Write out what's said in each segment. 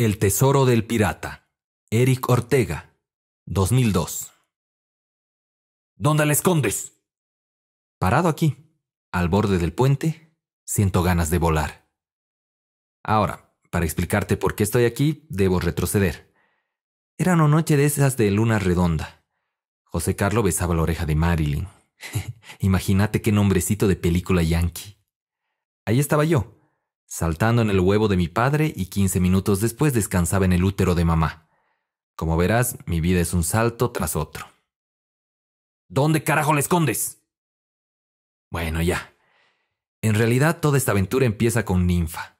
El Tesoro del Pirata. Eric Ortega. 2002. ¿Dónde la escondes? Parado aquí, al borde del puente, siento ganas de volar. Ahora, para explicarte por qué estoy aquí, debo retroceder. Era una noche de esas de luna redonda. José Carlos besaba la oreja de Marilyn. Imagínate qué nombrecito de película yankee. Ahí estaba yo, saltando en el huevo de mi padre y 15 minutos después descansaba en el útero de mamá. Como verás, mi vida es un salto tras otro. ¿Dónde carajo la escondes? Bueno, ya. En realidad toda esta aventura empieza con Ninfa.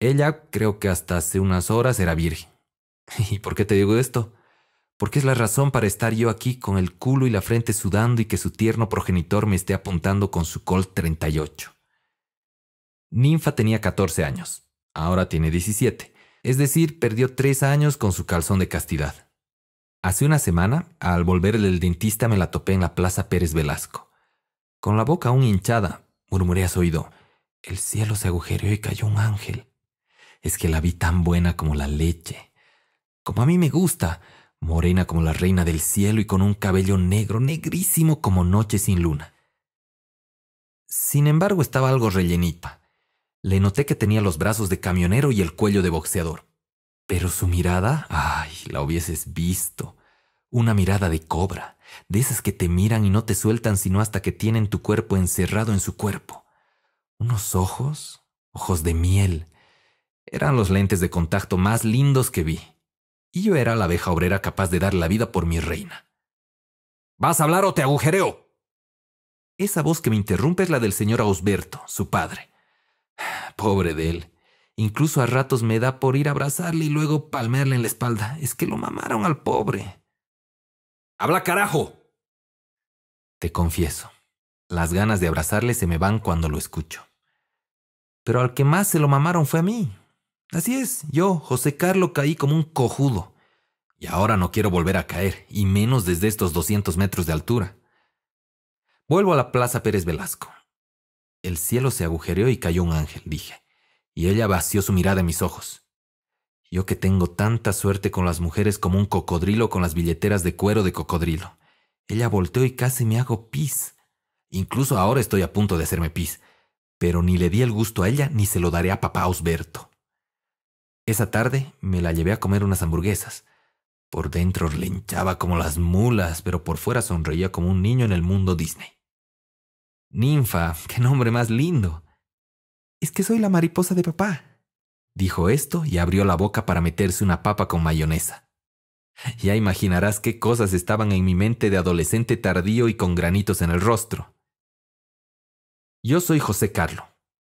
Ella creo que hasta hace unas horas era virgen. ¿Y por qué te digo esto? Porque es la razón para estar yo aquí con el culo y la frente sudando y que su tierno progenitor me esté apuntando con su col 38. Ninfa tenía catorce años, ahora tiene diecisiete, es decir, perdió tres años con su calzón de castidad. Hace una semana, al volver el dentista, me la topé en la Plaza Pérez Velasco. Con la boca aún hinchada, murmuré a su oído, el cielo se agujereó y cayó un ángel. Es que la vi tan buena como la leche. Como a mí me gusta, morena como la reina del cielo y con un cabello negro, negrísimo como noche sin luna. Sin embargo, estaba algo rellenita. Le noté que tenía los brazos de camionero y el cuello de boxeador. Pero su mirada, ay, la hubieses visto. Una mirada de cobra, de esas que te miran y no te sueltan sino hasta que tienen tu cuerpo encerrado en su cuerpo. Unos ojos, ojos de miel. Eran los lentes de contacto más lindos que vi. Y yo era la abeja obrera capaz de dar la vida por mi reina. ¿Vas a hablar o te agujereo? Esa voz que me interrumpe es la del señor Ausberto, su padre. Pobre de él. Incluso a ratos me da por ir a abrazarle y luego palmearle en la espalda. Es que lo mamaron al pobre. ¡Habla carajo! Te confieso, las ganas de abrazarle se me van cuando lo escucho. Pero al que más se lo mamaron fue a mí. Así es, yo, José Carlos, caí como un cojudo. Y ahora no quiero volver a caer, y menos desde estos 200 metros de altura. Vuelvo a la Plaza Pérez Velasco el cielo se agujereó y cayó un ángel, dije, y ella vació su mirada en mis ojos. Yo que tengo tanta suerte con las mujeres como un cocodrilo con las billeteras de cuero de cocodrilo. Ella volteó y casi me hago pis. Incluso ahora estoy a punto de hacerme pis, pero ni le di el gusto a ella ni se lo daré a papá Osberto. Esa tarde me la llevé a comer unas hamburguesas. Por dentro relinchaba como las mulas, pero por fuera sonreía como un niño en el mundo Disney. Ninfa, qué nombre más lindo. Es que soy la mariposa de papá. Dijo esto y abrió la boca para meterse una papa con mayonesa. Ya imaginarás qué cosas estaban en mi mente de adolescente tardío y con granitos en el rostro. Yo soy José Carlos,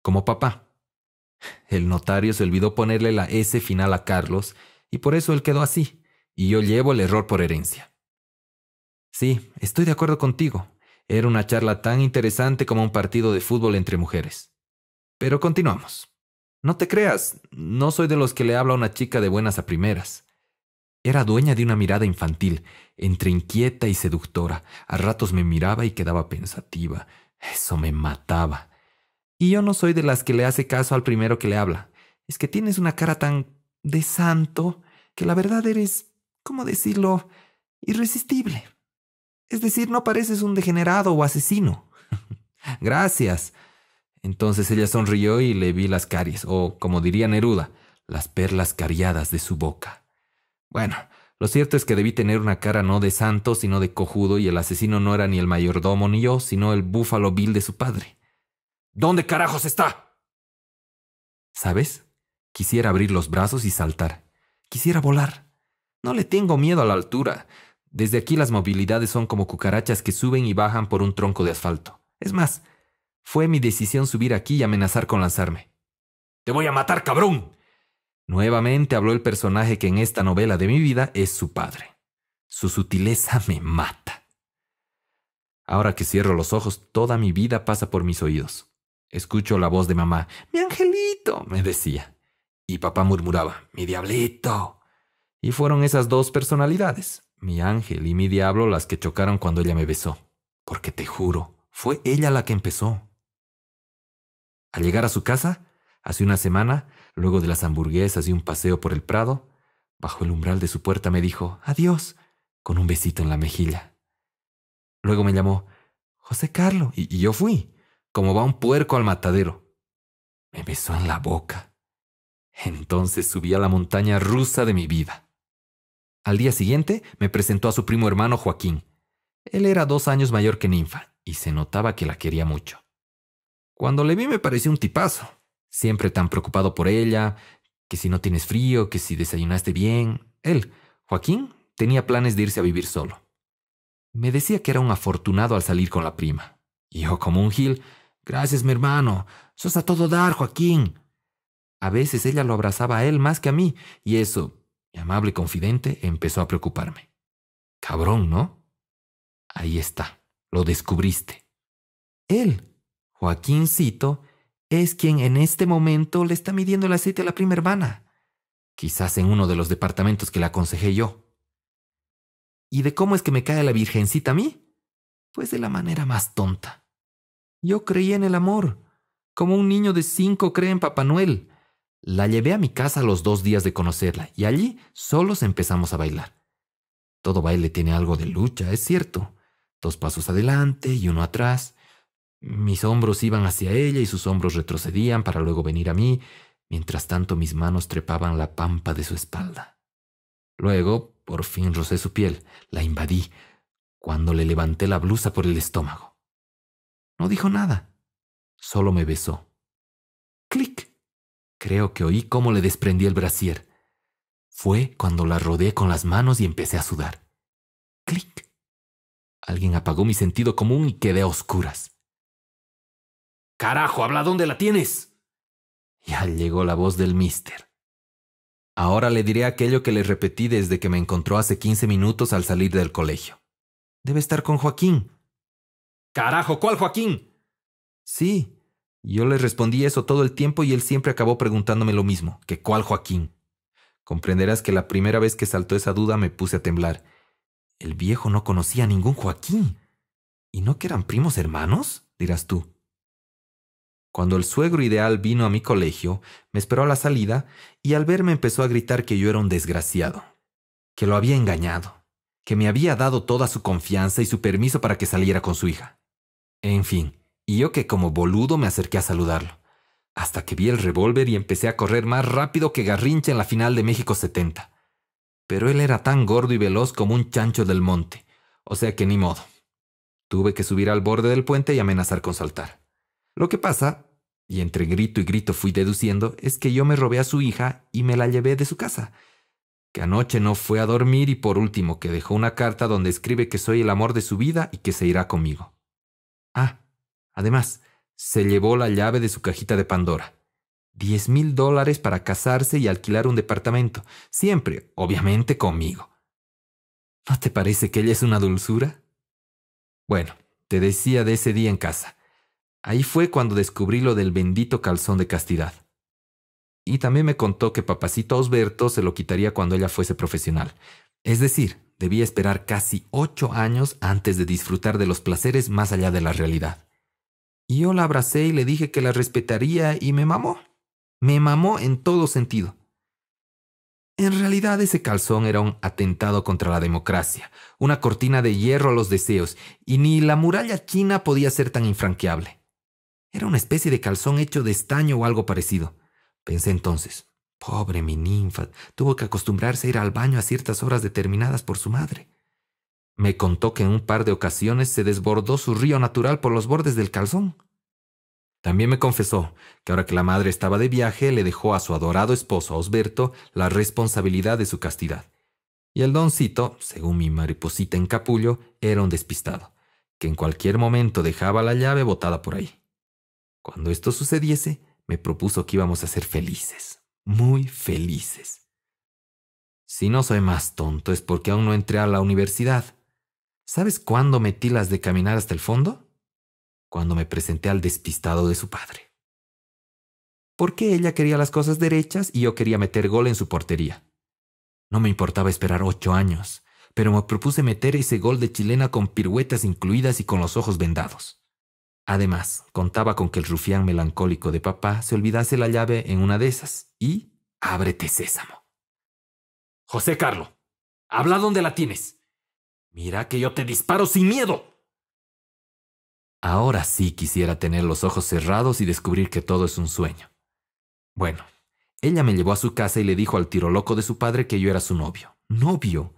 como papá. El notario se olvidó ponerle la S final a Carlos y por eso él quedó así, y yo llevo el error por herencia. Sí, estoy de acuerdo contigo, era una charla tan interesante como un partido de fútbol entre mujeres. Pero continuamos. No te creas, no soy de los que le habla a una chica de buenas a primeras. Era dueña de una mirada infantil, entre inquieta y seductora. A ratos me miraba y quedaba pensativa. Eso me mataba. Y yo no soy de las que le hace caso al primero que le habla. Es que tienes una cara tan de santo que la verdad eres, ¿cómo decirlo?, irresistible. Es decir, no pareces un degenerado o asesino. Gracias. Entonces ella sonrió y le vi las caries, o como diría Neruda, las perlas cariadas de su boca. Bueno, lo cierto es que debí tener una cara no de santo, sino de cojudo, y el asesino no era ni el mayordomo ni yo, sino el búfalo vil de su padre. ¿Dónde carajos está? ¿Sabes? Quisiera abrir los brazos y saltar. Quisiera volar. No le tengo miedo a la altura. Desde aquí las movilidades son como cucarachas que suben y bajan por un tronco de asfalto. Es más, fue mi decisión subir aquí y amenazar con lanzarme. ¡Te voy a matar, cabrón! Nuevamente habló el personaje que en esta novela de mi vida es su padre. Su sutileza me mata. Ahora que cierro los ojos, toda mi vida pasa por mis oídos. Escucho la voz de mamá. Mi angelito, me decía. Y papá murmuraba, mi diablito. Y fueron esas dos personalidades, mi ángel y mi diablo las que chocaron cuando ella me besó. Porque te juro, fue ella la que empezó. Al llegar a su casa, hace una semana, luego de las hamburguesas y un paseo por el prado, bajo el umbral de su puerta me dijo, adiós, con un besito en la mejilla. Luego me llamó, José Carlos, y, y yo fui, como va un puerco al matadero. Me besó en la boca. Entonces subí a la montaña rusa de mi vida. Al día siguiente me presentó a su primo hermano Joaquín. Él era dos años mayor que Ninfa y se notaba que la quería mucho. Cuando le vi me pareció un tipazo, siempre tan preocupado por ella, que si no tienes frío, que si desayunaste bien. Él, Joaquín, tenía planes de irse a vivir solo. Me decía que era un afortunado al salir con la prima. Y yo, como un gil, gracias mi hermano, sos a todo dar, Joaquín. A veces ella lo abrazaba a él más que a mí, y eso, mi amable confidente empezó a preocuparme. Cabrón, ¿no? Ahí está, lo descubriste. Él, Joaquincito, es quien en este momento le está midiendo el aceite a la prima hermana. Quizás en uno de los departamentos que le aconsejé yo. ¿Y de cómo es que me cae la virgencita a mí? Pues de la manera más tonta. Yo creía en el amor, como un niño de cinco cree en Papá Noel, la llevé a mi casa los dos días de conocerla y allí solos empezamos a bailar. Todo baile tiene algo de lucha, es cierto. Dos pasos adelante y uno atrás. Mis hombros iban hacia ella y sus hombros retrocedían para luego venir a mí, mientras tanto mis manos trepaban la pampa de su espalda. Luego, por fin rocé su piel, la invadí, cuando le levanté la blusa por el estómago. No dijo nada, solo me besó. Clic. Creo que oí cómo le desprendí el brasier. Fue cuando la rodeé con las manos y empecé a sudar. ¡Clic! Alguien apagó mi sentido común y quedé a oscuras. ¡Carajo, habla dónde la tienes! Ya llegó la voz del mister. Ahora le diré aquello que le repetí desde que me encontró hace 15 minutos al salir del colegio. Debe estar con Joaquín. ¡Carajo, cuál Joaquín! Sí, yo le respondí eso todo el tiempo y él siempre acabó preguntándome lo mismo, que cuál Joaquín. Comprenderás que la primera vez que saltó esa duda me puse a temblar. El viejo no conocía a ningún Joaquín. ¿Y no que eran primos hermanos? dirás tú. Cuando el suegro ideal vino a mi colegio, me esperó a la salida y al verme empezó a gritar que yo era un desgraciado, que lo había engañado, que me había dado toda su confianza y su permiso para que saliera con su hija. En fin, y yo que como boludo me acerqué a saludarlo, hasta que vi el revólver y empecé a correr más rápido que Garrincha en la final de México 70. Pero él era tan gordo y veloz como un chancho del monte, o sea que ni modo. Tuve que subir al borde del puente y amenazar con saltar. Lo que pasa, y entre grito y grito fui deduciendo, es que yo me robé a su hija y me la llevé de su casa, que anoche no fue a dormir y por último que dejó una carta donde escribe que soy el amor de su vida y que se irá conmigo. Ah, Además, se llevó la llave de su cajita de Pandora. Diez mil dólares para casarse y alquilar un departamento, siempre, obviamente, conmigo. ¿No te parece que ella es una dulzura? Bueno, te decía de ese día en casa. Ahí fue cuando descubrí lo del bendito calzón de castidad. Y también me contó que papacito Osberto se lo quitaría cuando ella fuese profesional. Es decir, debía esperar casi ocho años antes de disfrutar de los placeres más allá de la realidad. Y yo la abracé y le dije que la respetaría y me mamó. Me mamó en todo sentido. En realidad ese calzón era un atentado contra la democracia, una cortina de hierro a los deseos, y ni la muralla china podía ser tan infranqueable. Era una especie de calzón hecho de estaño o algo parecido. Pensé entonces, pobre mi ninfa, tuvo que acostumbrarse a ir al baño a ciertas horas determinadas por su madre. Me contó que en un par de ocasiones se desbordó su río natural por los bordes del calzón. También me confesó que ahora que la madre estaba de viaje le dejó a su adorado esposo Osberto la responsabilidad de su castidad. Y el doncito, según mi mariposita en capullo, era un despistado, que en cualquier momento dejaba la llave botada por ahí. Cuando esto sucediese, me propuso que íbamos a ser felices, muy felices. Si no soy más tonto es porque aún no entré a la universidad, ¿Sabes cuándo metí las de caminar hasta el fondo? Cuando me presenté al despistado de su padre. ¿Por qué ella quería las cosas derechas y yo quería meter gol en su portería? No me importaba esperar ocho años, pero me propuse meter ese gol de chilena con piruetas incluidas y con los ojos vendados. Además, contaba con que el rufián melancólico de papá se olvidase la llave en una de esas y ábrete sésamo. José Carlo, habla donde la tienes. Mira que yo te disparo sin miedo. Ahora sí quisiera tener los ojos cerrados y descubrir que todo es un sueño. Bueno, ella me llevó a su casa y le dijo al tiro loco de su padre que yo era su novio. ¿Novio?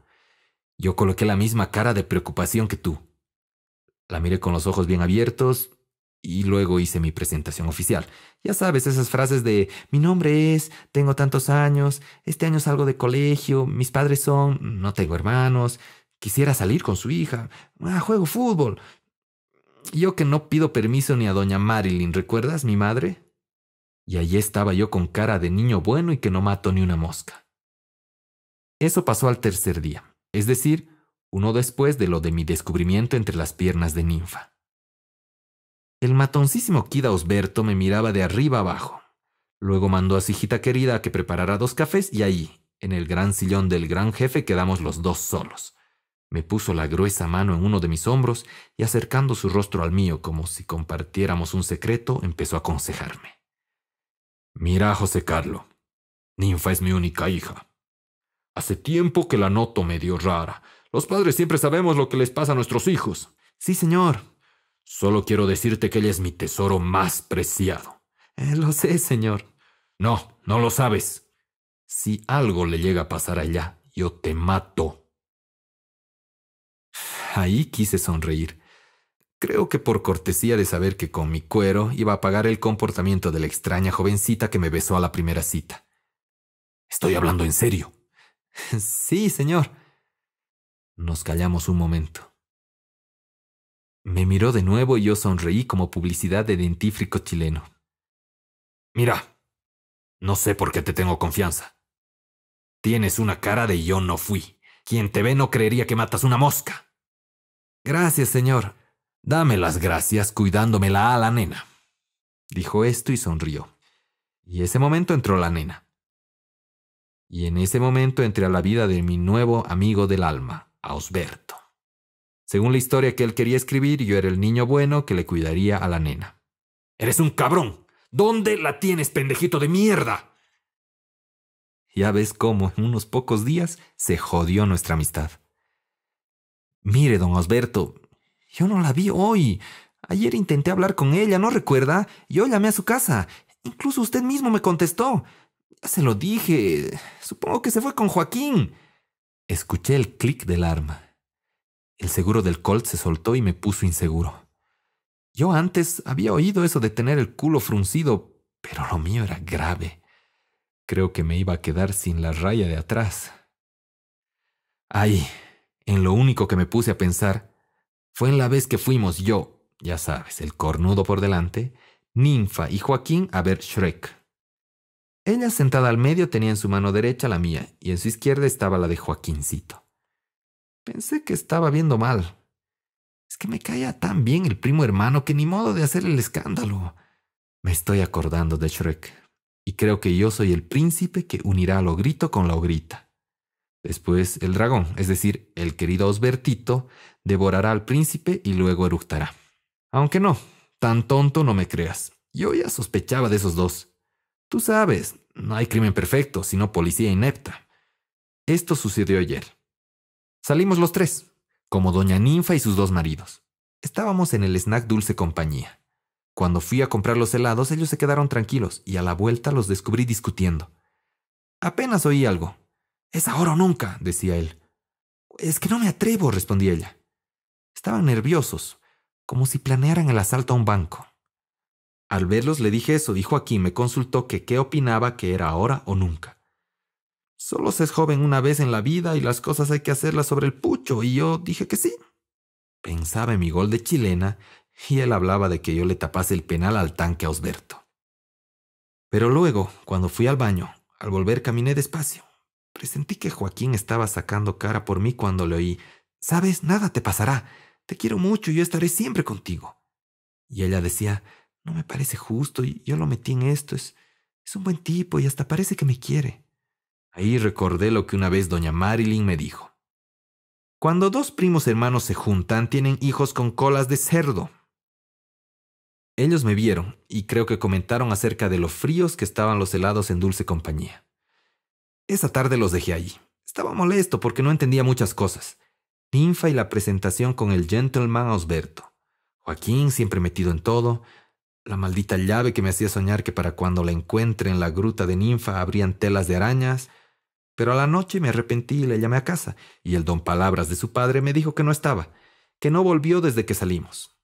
Yo coloqué la misma cara de preocupación que tú. La miré con los ojos bien abiertos y luego hice mi presentación oficial. Ya sabes, esas frases de mi nombre es, tengo tantos años, este año salgo de colegio, mis padres son, no tengo hermanos, Quisiera salir con su hija. Ah, juego fútbol. Yo que no pido permiso ni a doña Marilyn, ¿recuerdas, mi madre? Y allí estaba yo con cara de niño bueno y que no mato ni una mosca. Eso pasó al tercer día, es decir, uno después de lo de mi descubrimiento entre las piernas de ninfa. El matoncísimo Kida Osberto me miraba de arriba abajo. Luego mandó a su hijita querida a que preparara dos cafés y ahí, en el gran sillón del gran jefe, quedamos los dos solos. Me puso la gruesa mano en uno de mis hombros y acercando su rostro al mío como si compartiéramos un secreto, empezó a aconsejarme. Mira, José Carlos, Ninfa es mi única hija. Hace tiempo que la noto medio rara. Los padres siempre sabemos lo que les pasa a nuestros hijos. Sí, señor. Solo quiero decirte que ella es mi tesoro más preciado. Eh, lo sé, señor. No, no lo sabes. Si algo le llega a pasar allá, yo te mato. Ahí quise sonreír. Creo que por cortesía de saber que con mi cuero iba a pagar el comportamiento de la extraña jovencita que me besó a la primera cita. Estoy hablando en serio. sí, señor. Nos callamos un momento. Me miró de nuevo y yo sonreí como publicidad de dentífrico chileno. Mira, no sé por qué te tengo confianza. Tienes una cara de yo no fui. Quien te ve no creería que matas una mosca. Gracias, señor. Dame las gracias cuidándomela a la nena. Dijo esto y sonrió. Y ese momento entró la nena. Y en ese momento entré a la vida de mi nuevo amigo del alma, Ausberto. Según la historia que él quería escribir, yo era el niño bueno que le cuidaría a la nena. Eres un cabrón. ¿Dónde la tienes, pendejito de mierda? Ya ves cómo en unos pocos días se jodió nuestra amistad. Mire, don Osberto, yo no la vi hoy. Ayer intenté hablar con ella, ¿no recuerda? Yo llamé a su casa. Incluso usted mismo me contestó. Ya se lo dije. Supongo que se fue con Joaquín. Escuché el clic del arma. El seguro del Colt se soltó y me puso inseguro. Yo antes había oído eso de tener el culo fruncido, pero lo mío era grave. Creo que me iba a quedar sin la raya de atrás. Ay, en lo único que me puse a pensar fue en la vez que fuimos yo, ya sabes, el cornudo por delante, Ninfa y Joaquín a ver Shrek. Ella sentada al medio tenía en su mano derecha la mía y en su izquierda estaba la de Joaquincito. Pensé que estaba viendo mal. Es que me caía tan bien el primo hermano que ni modo de hacer el escándalo. Me estoy acordando de Shrek y creo que yo soy el príncipe que unirá a grito con la Ogrita. Después el dragón, es decir, el querido Osbertito, devorará al príncipe y luego eructará. Aunque no, tan tonto no me creas. Yo ya sospechaba de esos dos. Tú sabes, no hay crimen perfecto, sino policía inepta. Esto sucedió ayer. Salimos los tres, como doña Ninfa y sus dos maridos. Estábamos en el snack Dulce Compañía. Cuando fui a comprar los helados, ellos se quedaron tranquilos y a la vuelta los descubrí discutiendo. Apenas oí algo, es ahora o nunca, decía él. Es que no me atrevo, respondía ella. Estaban nerviosos, como si planearan el asalto a un banco. Al verlos le dije eso, dijo aquí, me consultó que qué opinaba que era ahora o nunca. Solo se es joven una vez en la vida y las cosas hay que hacerlas sobre el pucho, y yo dije que sí. Pensaba en mi gol de chilena y él hablaba de que yo le tapase el penal al tanque a Osberto. Pero luego, cuando fui al baño, al volver caminé despacio. Presentí que Joaquín estaba sacando cara por mí cuando le oí. Sabes, nada te pasará. Te quiero mucho y yo estaré siempre contigo. Y ella decía, no me parece justo, y yo lo metí en esto, es, es un buen tipo y hasta parece que me quiere. Ahí recordé lo que una vez doña Marilyn me dijo. Cuando dos primos hermanos se juntan, tienen hijos con colas de cerdo. Ellos me vieron y creo que comentaron acerca de lo fríos que estaban los helados en dulce compañía. Esa tarde los dejé allí. Estaba molesto porque no entendía muchas cosas. Ninfa y la presentación con el gentleman Osberto. Joaquín siempre metido en todo. La maldita llave que me hacía soñar que para cuando la encuentre en la gruta de Ninfa habrían telas de arañas. Pero a la noche me arrepentí y le llamé a casa, y el don Palabras de su padre me dijo que no estaba, que no volvió desde que salimos.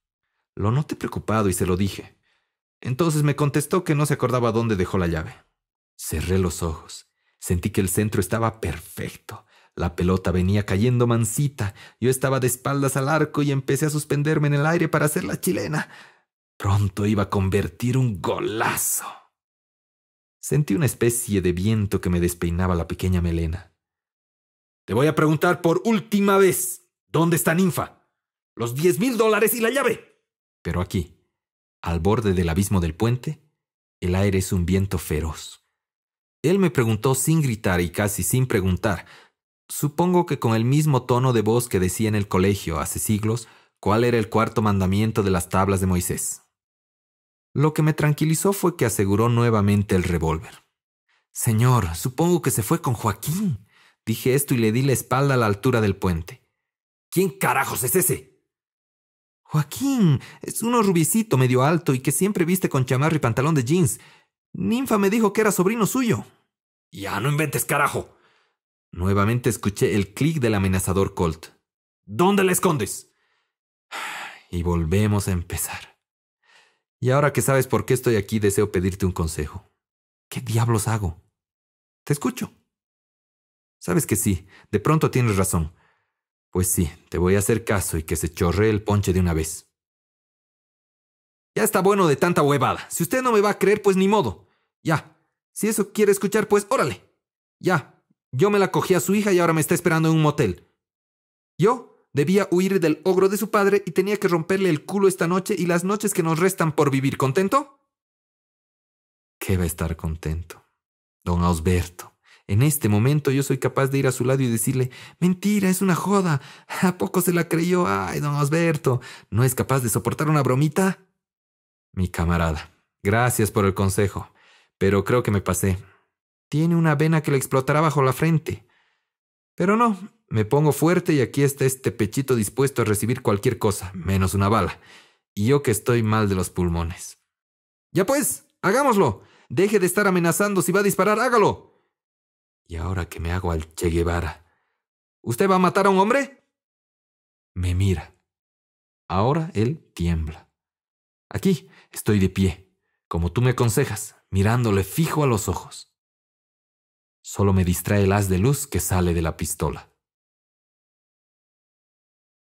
Lo noté preocupado y se lo dije. Entonces me contestó que no se acordaba dónde dejó la llave. Cerré los ojos Sentí que el centro estaba perfecto. La pelota venía cayendo mansita. Yo estaba de espaldas al arco y empecé a suspenderme en el aire para hacer la chilena. Pronto iba a convertir un golazo. Sentí una especie de viento que me despeinaba la pequeña melena. Te voy a preguntar por última vez, ¿dónde está Ninfa? Los diez mil dólares y la llave. Pero aquí, al borde del abismo del puente, el aire es un viento feroz. Él me preguntó sin gritar y casi sin preguntar, supongo que con el mismo tono de voz que decía en el colegio hace siglos, cuál era el cuarto mandamiento de las tablas de Moisés. Lo que me tranquilizó fue que aseguró nuevamente el revólver. Señor, supongo que se fue con Joaquín. Dije esto y le di la espalda a la altura del puente. ¿Quién carajos es ese? Joaquín, es uno rubicito, medio alto y que siempre viste con chamarra y pantalón de jeans. Ninfa me dijo que era sobrino suyo. Ya no inventes, carajo. Nuevamente escuché el clic del amenazador Colt. ¿Dónde la escondes? Y volvemos a empezar. Y ahora que sabes por qué estoy aquí, deseo pedirte un consejo. ¿Qué diablos hago? Te escucho. Sabes que sí, de pronto tienes razón. Pues sí, te voy a hacer caso y que se chorree el ponche de una vez. Ya está bueno de tanta huevada. Si usted no me va a creer, pues ni modo. Ya. Si eso quiere escuchar, pues órale. Ya. Yo me la cogí a su hija y ahora me está esperando en un motel. Yo debía huir del ogro de su padre y tenía que romperle el culo esta noche y las noches que nos restan por vivir. ¿Contento? ¿Qué va a estar contento? Don Osberto, En este momento yo soy capaz de ir a su lado y decirle, mentira, es una joda. ¿A poco se la creyó? Ay, don Osberto, ¿no es capaz de soportar una bromita? Mi camarada, gracias por el consejo pero creo que me pasé. Tiene una vena que le explotará bajo la frente. Pero no, me pongo fuerte y aquí está este pechito dispuesto a recibir cualquier cosa, menos una bala. Y yo que estoy mal de los pulmones. Ya pues, hagámoslo. Deje de estar amenazando. Si va a disparar, hágalo. Y ahora que me hago al Che Guevara. ¿Usted va a matar a un hombre? Me mira. Ahora él tiembla. Aquí estoy de pie como tú me aconsejas, mirándole fijo a los ojos. Solo me distrae el haz de luz que sale de la pistola.